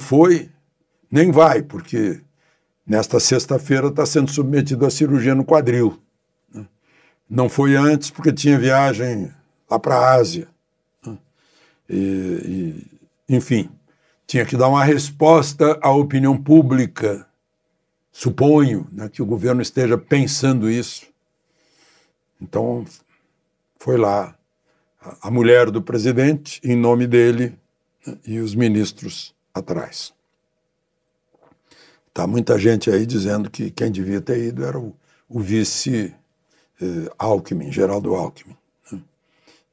não foi, nem vai, porque nesta sexta-feira está sendo submetido à cirurgia no quadril. Né? Não foi antes, porque tinha viagem lá para a Ásia. Né? E, e, enfim, tinha que dar uma resposta à opinião pública. Suponho né, que o governo esteja pensando isso. Então, foi lá a mulher do presidente, em nome dele, né, e os ministros atrás. Tá muita gente aí dizendo que quem devia ter ido era o, o vice eh, Alckmin, Geraldo Alckmin, né?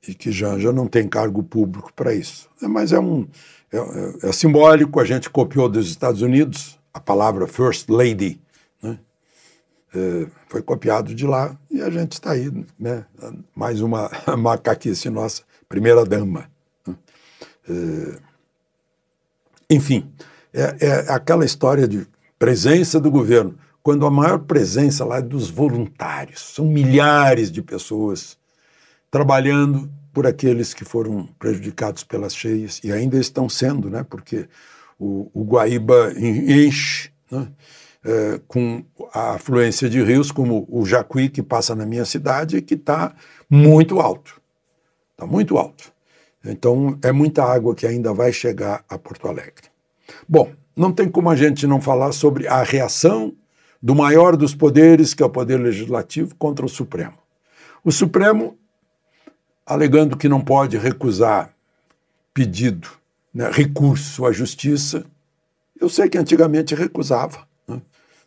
e que já, já não tem cargo público para isso. É, mas é, um, é, é, é, simbólico, a gente copiou dos Estados Unidos a palavra First Lady, né? é, foi copiado de lá e a gente está aí, né? mais uma macaquice nossa, primeira dama. Né? É, enfim, é, é aquela história de presença do governo, quando a maior presença lá é dos voluntários, são milhares de pessoas trabalhando por aqueles que foram prejudicados pelas cheias e ainda estão sendo, né? Porque o, o Guaíba enche, né? É, com a afluência de rios, como o Jacuí, que passa na minha cidade, que está muito alto. Está muito alto. Então, é muita água que ainda vai chegar a Porto Alegre. Bom, não tem como a gente não falar sobre a reação do maior dos poderes, que é o Poder Legislativo, contra o Supremo. O Supremo, alegando que não pode recusar pedido, né, recurso à Justiça, eu sei que antigamente recusava, né,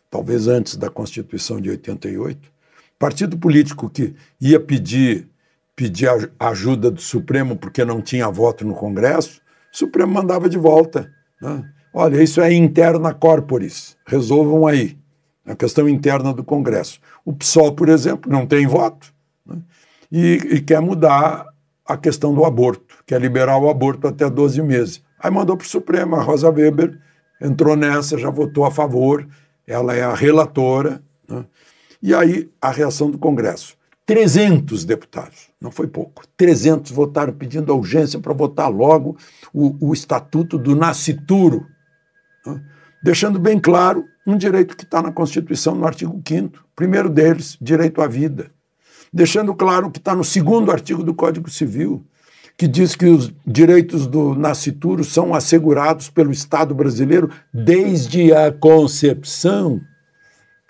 talvez antes da Constituição de 88, partido político que ia pedir pedir a ajuda do Supremo porque não tinha voto no Congresso, o Supremo mandava de volta. Né? Olha, isso é interna corporis, resolvam aí, a questão interna do Congresso. O PSOL, por exemplo, não tem voto né? e, e quer mudar a questão do aborto, quer liberar o aborto até 12 meses. Aí mandou para o Supremo, a Rosa Weber entrou nessa, já votou a favor, ela é a relatora. Né? E aí a reação do Congresso. 300 deputados, não foi pouco, 300 votaram pedindo a urgência para votar logo o, o Estatuto do Nascituro, né? deixando bem claro um direito que está na Constituição, no artigo 5 primeiro deles, direito à vida, deixando claro que está no segundo artigo do Código Civil, que diz que os direitos do nascituro são assegurados pelo Estado brasileiro desde a concepção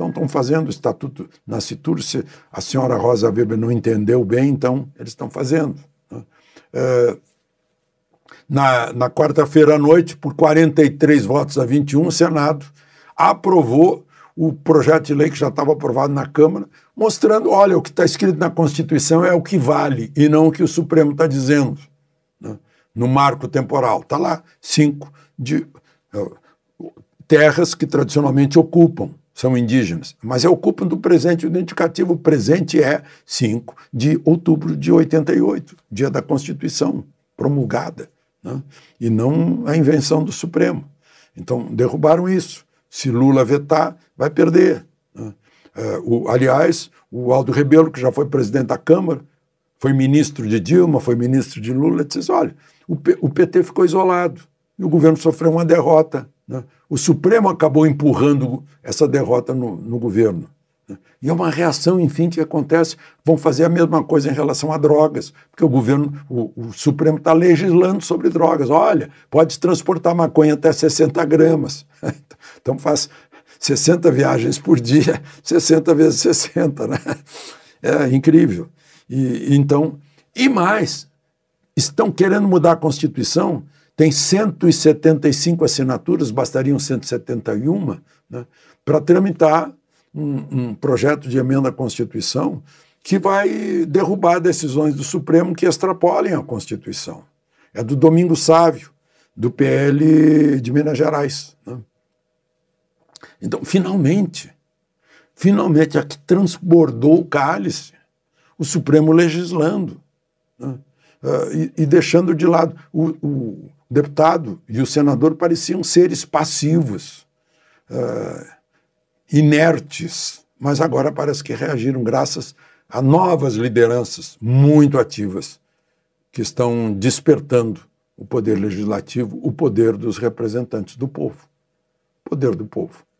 então estão fazendo o Estatuto Nascitur, se a senhora Rosa Weber não entendeu bem, então eles estão fazendo. Né? É, na, na quarta-feira à noite, por 43 votos a 21, o Senado aprovou o projeto de lei que já estava aprovado na Câmara, mostrando, olha, o que está escrito na Constituição é o que vale e não o que o Supremo está dizendo né? no marco temporal. Está lá, cinco de uh, terras que tradicionalmente ocupam são indígenas, mas é ocupam do presente. O presente é 5 de outubro de 88, dia da Constituição promulgada, né? e não a invenção do Supremo. Então, derrubaram isso. Se Lula vetar, vai perder. Né? É, o, aliás, o Aldo Rebelo, que já foi presidente da Câmara, foi ministro de Dilma, foi ministro de Lula, disse: olha, o, P, o PT ficou isolado e o governo sofreu uma derrota né? O Supremo acabou empurrando essa derrota no, no governo. Né? E é uma reação, enfim, que acontece. Vão fazer a mesma coisa em relação a drogas, porque o governo, o, o Supremo está legislando sobre drogas. Olha, pode transportar maconha até 60 gramas. então faz 60 viagens por dia, 60 vezes 60, né? É incrível. E, então, e mais, estão querendo mudar a Constituição tem 175 assinaturas, bastariam 171 né, para tramitar um, um projeto de emenda à Constituição que vai derrubar decisões do Supremo que extrapolem a Constituição. É do Domingo Sávio, do PL de Minas Gerais. Né? Então, finalmente, finalmente, aqui é transbordou o cálice, o Supremo legislando né? Ah, e, e, deixando de lado o, o, deputado e o senador pareciam seres passivos, uh, inertes, mas agora parece que reagiram graças a novas lideranças muito ativas que estão despertando o poder legislativo, o poder dos representantes do povo. Poder do povo.